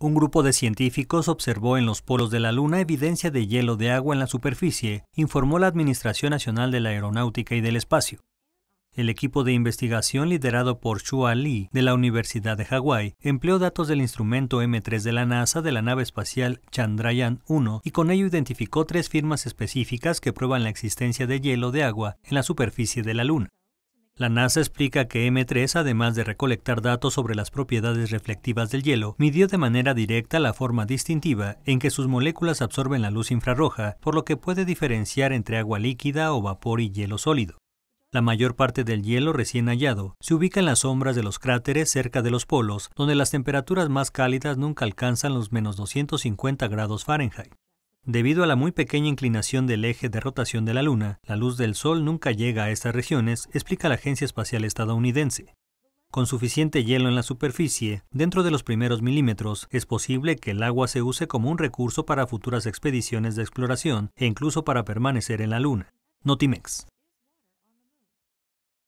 Un grupo de científicos observó en los polos de la Luna evidencia de hielo de agua en la superficie, informó la Administración Nacional de la Aeronáutica y del Espacio. El equipo de investigación liderado por Shua Li, de la Universidad de Hawái empleó datos del instrumento M3 de la NASA de la nave espacial Chandrayaan-1 y con ello identificó tres firmas específicas que prueban la existencia de hielo de agua en la superficie de la Luna. La NASA explica que M3, además de recolectar datos sobre las propiedades reflectivas del hielo, midió de manera directa la forma distintiva en que sus moléculas absorben la luz infrarroja, por lo que puede diferenciar entre agua líquida o vapor y hielo sólido. La mayor parte del hielo recién hallado se ubica en las sombras de los cráteres cerca de los polos, donde las temperaturas más cálidas nunca alcanzan los menos 250 grados Fahrenheit. Debido a la muy pequeña inclinación del eje de rotación de la Luna, la luz del Sol nunca llega a estas regiones, explica la Agencia Espacial Estadounidense. Con suficiente hielo en la superficie, dentro de los primeros milímetros, es posible que el agua se use como un recurso para futuras expediciones de exploración e incluso para permanecer en la Luna. Notimex.